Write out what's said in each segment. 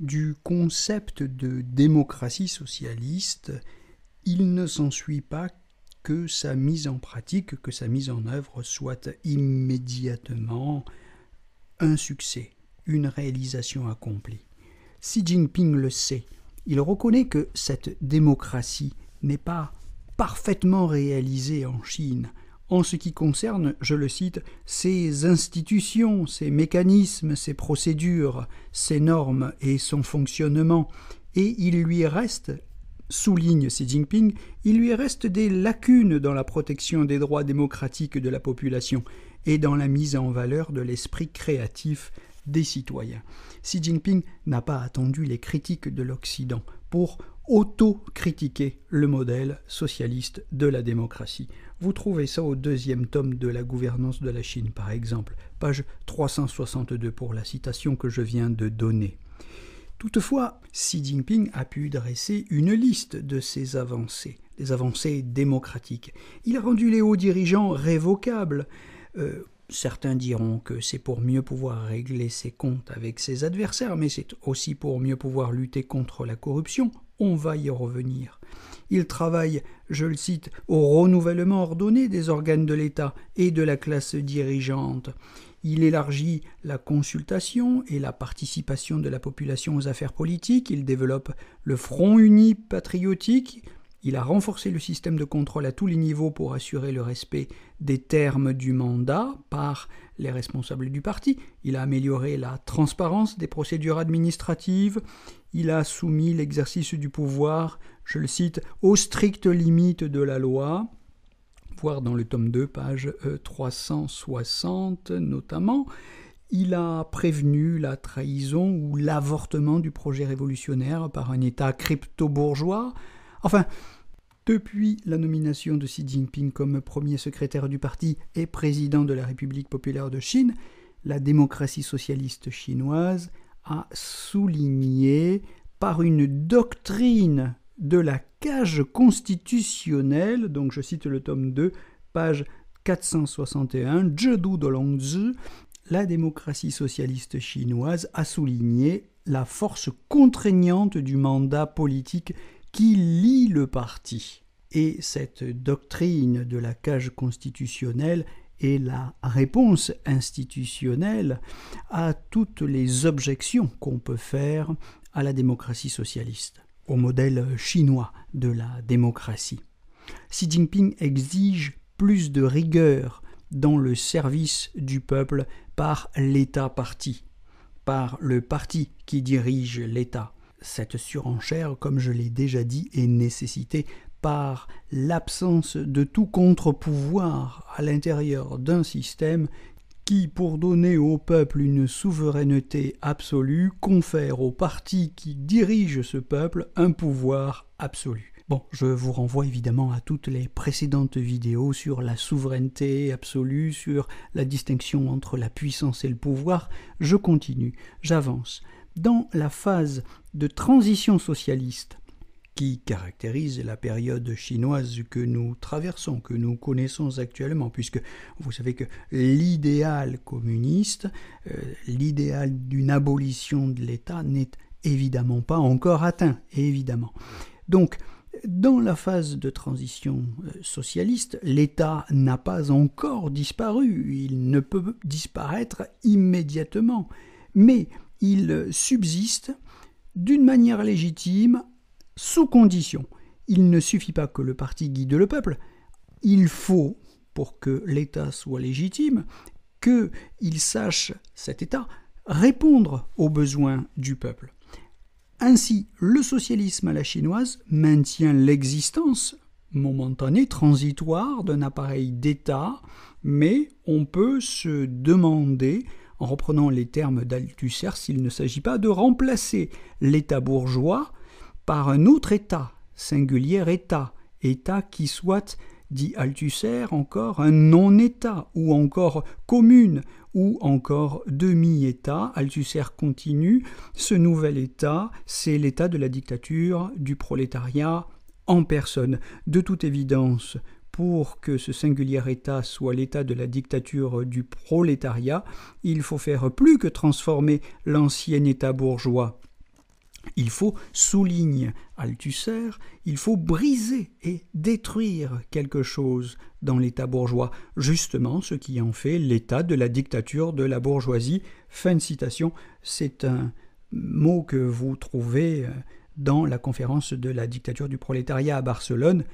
Du concept de démocratie socialiste, il ne s'ensuit pas que sa mise en pratique, que sa mise en œuvre soit immédiatement un succès, une réalisation accomplie. Xi Jinping le sait. Il reconnaît que cette démocratie n'est pas parfaitement réalisée en Chine, en ce qui concerne, je le cite, ses institutions, ses mécanismes, ses procédures, ses normes et son fonctionnement, et il lui reste, souligne Xi Jinping, il lui reste des lacunes dans la protection des droits démocratiques de la population et dans la mise en valeur de l'esprit créatif des citoyens. Xi Jinping n'a pas attendu les critiques de l'Occident pour autocritiquer le modèle socialiste de la démocratie. Vous trouvez ça au deuxième tome de La gouvernance de la Chine, par exemple, page 362 pour la citation que je viens de donner. Toutefois, Xi Jinping a pu dresser une liste de ses avancées, des avancées démocratiques. Il a rendu les hauts dirigeants révocables. Euh, certains diront que c'est pour mieux pouvoir régler ses comptes avec ses adversaires, mais c'est aussi pour mieux pouvoir lutter contre la corruption, on va y revenir. Il travaille, je le cite, au renouvellement ordonné des organes de l'État et de la classe dirigeante. Il élargit la consultation et la participation de la population aux affaires politiques, il développe le Front uni patriotique, il a renforcé le système de contrôle à tous les niveaux pour assurer le respect des termes du mandat par les responsables du parti, il a amélioré la transparence des procédures administratives, il a soumis l'exercice du pouvoir, je le cite, aux strictes limites de la loi, voire dans le tome 2, page 360 euh, notamment. Il a prévenu la trahison ou l'avortement du projet révolutionnaire par un État crypto-bourgeois. Enfin, depuis la nomination de Xi Jinping comme premier secrétaire du parti et président de la République populaire de Chine, la démocratie socialiste chinoise a souligné par une doctrine de la cage constitutionnelle, donc je cite le tome 2, page 461, Du Dolongzi, la démocratie socialiste chinoise a souligné la force contraignante du mandat politique qui lie le parti. Et cette doctrine de la cage constitutionnelle est la réponse institutionnelle à toutes les objections qu'on peut faire à la démocratie socialiste, au modèle chinois de la démocratie. Xi Jinping exige plus de rigueur dans le service du peuple par l'État-parti, par le parti qui dirige l'État cette surenchère, comme je l'ai déjà dit, est nécessitée par l'absence de tout contre-pouvoir à l'intérieur d'un système qui, pour donner au peuple une souveraineté absolue, confère au parti qui dirige ce peuple un pouvoir absolu. Bon, je vous renvoie évidemment à toutes les précédentes vidéos sur la souveraineté absolue, sur la distinction entre la puissance et le pouvoir. Je continue, j'avance dans la phase de transition socialiste qui caractérise la période chinoise que nous traversons, que nous connaissons actuellement, puisque vous savez que l'idéal communiste, euh, l'idéal d'une abolition de l'État n'est évidemment pas encore atteint, évidemment. Donc, dans la phase de transition euh, socialiste, l'État n'a pas encore disparu, il ne peut disparaître immédiatement, mais il subsiste d'une manière légitime, sous condition. Il ne suffit pas que le parti guide le peuple, il faut, pour que l'État soit légitime, qu'il sache, cet État, répondre aux besoins du peuple. Ainsi, le socialisme à la chinoise maintient l'existence momentanée, transitoire, d'un appareil d'État, mais on peut se demander en reprenant les termes d'Althusser, s'il ne s'agit pas de remplacer l'État bourgeois par un autre État, singulier État, État qui soit, dit Althusser, encore un non-État, ou encore commune, ou encore demi-État. Althusser continue, ce nouvel État, c'est l'État de la dictature, du prolétariat en personne. De toute évidence, pour que ce singulier État soit l'état de la dictature du prolétariat, il faut faire plus que transformer l'ancien État bourgeois. Il faut, souligne Althusser, il faut briser et détruire quelque chose dans l'État bourgeois, justement ce qui en fait l'État de la dictature de la bourgeoisie. Fin de citation, c'est un mot que vous trouvez euh, dans la conférence de la dictature du prolétariat à Barcelone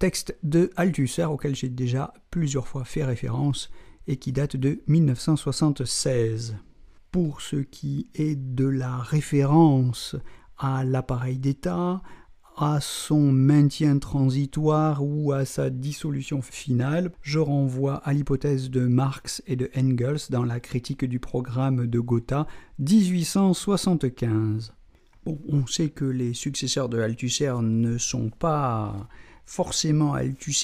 texte de Althusser auquel j'ai déjà plusieurs fois fait référence et qui date de 1976. Pour ce qui est de la référence à l'appareil d'État, à son maintien transitoire ou à sa dissolution finale, je renvoie à l'hypothèse de Marx et de Engels dans la critique du programme de Gotha 1875. on sait que les successeurs de Althusser ne sont pas forcément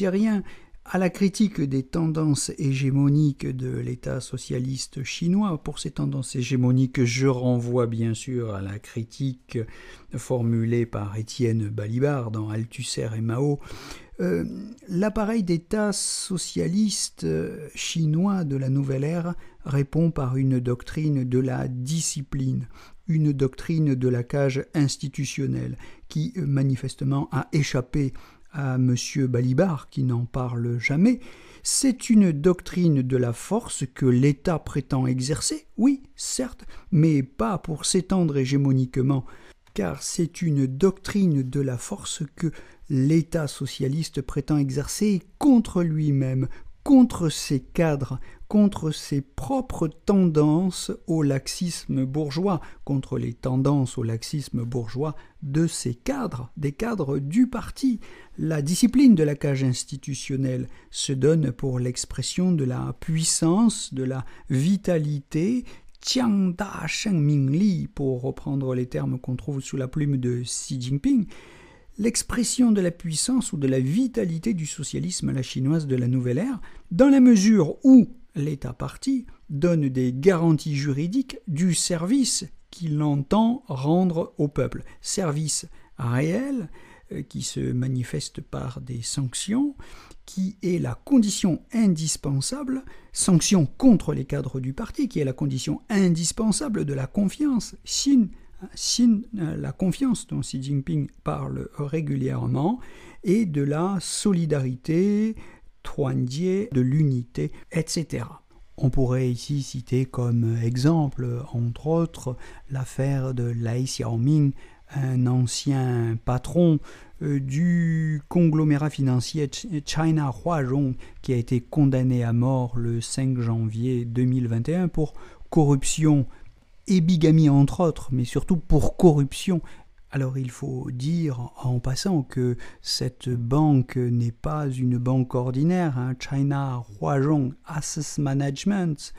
rien à la critique des tendances hégémoniques de l'État socialiste chinois. Pour ces tendances hégémoniques, je renvoie bien sûr à la critique formulée par Étienne Balibar dans Althusser et Mao. Euh, l'appareil d'État socialiste chinois de la nouvelle ère répond par une doctrine de la discipline, une doctrine de la cage institutionnelle, qui manifestement a échappé à Balibar, qui n'en parle jamais, c'est une doctrine de la force que l'État prétend exercer, oui, certes, mais pas pour s'étendre hégémoniquement, car c'est une doctrine de la force que l'État socialiste prétend exercer contre lui-même, contre ses cadres, contre ses propres tendances au laxisme bourgeois, contre les tendances au laxisme bourgeois de ses cadres, des cadres du parti. La discipline de la cage institutionnelle se donne pour l'expression de la puissance, de la vitalité tian Li, pour reprendre les termes qu'on trouve sous la plume de Xi Jinping, l'expression de la puissance ou de la vitalité du socialisme à la chinoise de la nouvelle ère, dans la mesure où l'État parti donne des garanties juridiques du service qu'il entend rendre au peuple. Service réel euh, qui se manifeste par des sanctions, qui est la condition indispensable, sanction contre les cadres du parti, qui est la condition indispensable de la confiance. Euh, la confiance dont Xi Jinping parle régulièrement, et de la solidarité, de l'unité, etc. On pourrait ici citer comme exemple, entre autres, l'affaire de Lai Xiaoming, un ancien patron euh, du conglomérat financier China Huarong, qui a été condamné à mort le 5 janvier 2021 pour corruption et bigamie entre autres, mais surtout pour corruption alors il faut dire en passant que cette banque n'est pas une banque ordinaire. Hein. China Huazhong Asset Management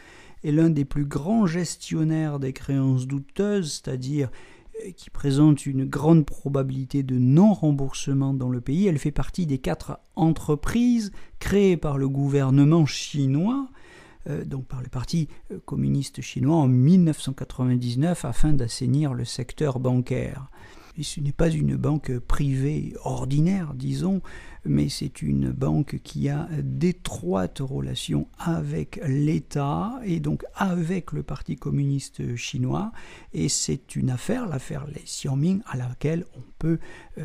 est l'un des plus grands gestionnaires des créances douteuses, c'est-à-dire euh, qui présente une grande probabilité de non-remboursement dans le pays. Elle fait partie des quatre entreprises créées par le gouvernement chinois, euh, donc par le Parti euh, communiste chinois en 1999 afin d'assainir le secteur bancaire ce n'est pas une banque privée ordinaire, disons, mais c'est une banque qui a d'étroites relations avec l'État et donc avec le Parti communiste chinois. Et c'est une affaire, l'affaire Les à laquelle on peut euh,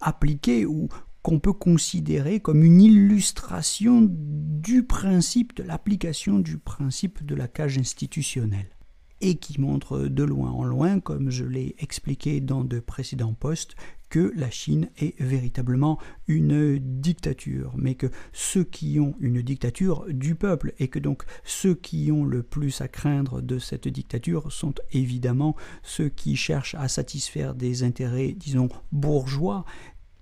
appliquer ou qu'on peut considérer comme une illustration du principe, de l'application du principe de la cage institutionnelle et qui montre de loin en loin, comme je l'ai expliqué dans de précédents postes, que la Chine est véritablement une dictature, mais que ceux qui ont une dictature du peuple et que donc ceux qui ont le plus à craindre de cette dictature sont évidemment ceux qui cherchent à satisfaire des intérêts, disons, bourgeois,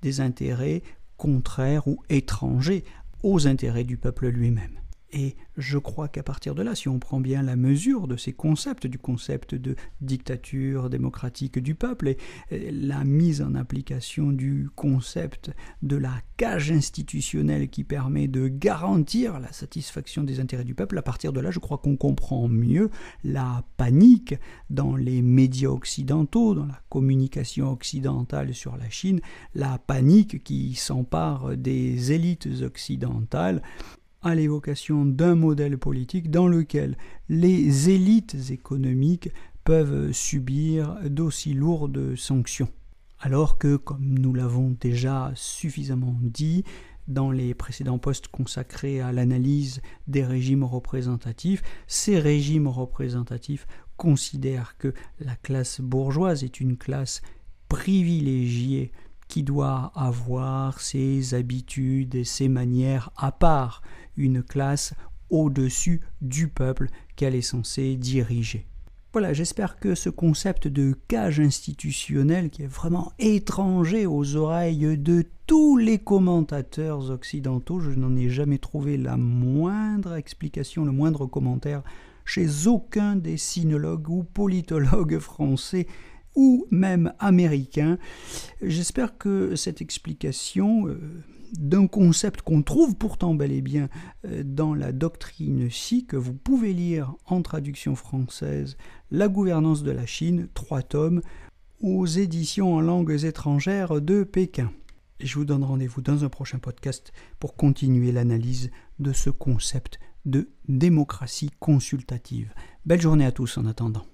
des intérêts contraires ou étrangers aux intérêts du peuple lui-même. Et je crois qu'à partir de là, si on prend bien la mesure de ces concepts, du concept de dictature démocratique du peuple et la mise en application du concept de la cage institutionnelle qui permet de garantir la satisfaction des intérêts du peuple, à partir de là, je crois qu'on comprend mieux la panique dans les médias occidentaux, dans la communication occidentale sur la Chine, la panique qui s'empare des élites occidentales à l'évocation d'un modèle politique dans lequel les élites économiques peuvent subir d'aussi lourdes sanctions. Alors que, comme nous l'avons déjà suffisamment dit, dans les précédents postes consacrés à l'analyse des régimes représentatifs, ces régimes représentatifs considèrent que la classe bourgeoise est une classe privilégiée qui doit avoir ses habitudes et ses manières à part, une classe au-dessus du peuple qu'elle est censée diriger. Voilà, j'espère que ce concept de cage institutionnelle, qui est vraiment étranger aux oreilles de tous les commentateurs occidentaux, je n'en ai jamais trouvé la moindre explication, le moindre commentaire chez aucun des sinologues ou politologues français ou même américain. J'espère que cette explication euh, d'un concept qu'on trouve pourtant bel et bien euh, dans la doctrine si, que vous pouvez lire en traduction française, La gouvernance de la Chine, trois tomes, aux éditions en langues étrangères de Pékin. je vous donne rendez-vous dans un prochain podcast pour continuer l'analyse de ce concept de démocratie consultative. Belle journée à tous en attendant.